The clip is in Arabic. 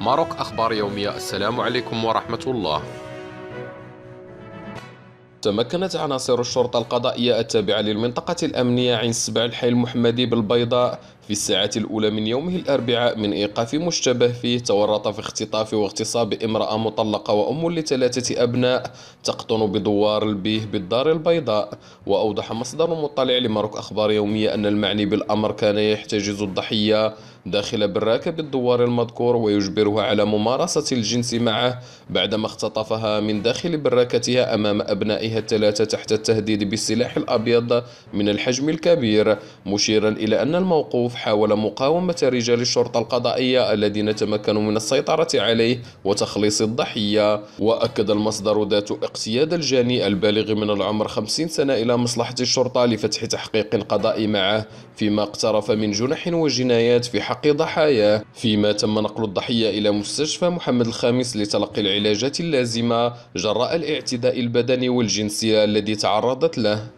ماروك أخبار يومية السلام عليكم ورحمة الله تمكنت عناصر الشرطة القضائية التابعة للمنطقة الأمنية عين سبع الحي المحمدي بالبيضاء في الساعة الأولى من يومه الأربعاء من إيقاف مشتبه فيه تورط في اختطاف واغتصاب امرأة مطلقة وأم لثلاثة أبناء تقطن بدوار البيه بالدار البيضاء وأوضح مصدر مطلع لمروك أخبار يومية أن المعني بالأمر كان يحتجز الضحية داخل براك بالدوار المذكور ويجبرها على ممارسة الجنس معه بعدما اختطفها من داخل براكتها أمام أبنائها الثلاثة تحت التهديد بالسلاح الأبيض من الحجم الكبير مشيرا إلى أن الموقوف حاول مقاومة رجال الشرطة القضائية الذين تمكنوا من السيطرة عليه وتخليص الضحية وأكد المصدر ذات اقتياد الجاني البالغ من العمر 50 سنة إلى مصلحة الشرطة لفتح تحقيق قضائي معه فيما اقترف من جنح وجنايات في حق ضحاياه فيما تم نقل الضحية إلى مستشفى محمد الخامس لتلقي العلاجات اللازمة جراء الاعتداء البدني والجنسي الذي تعرضت له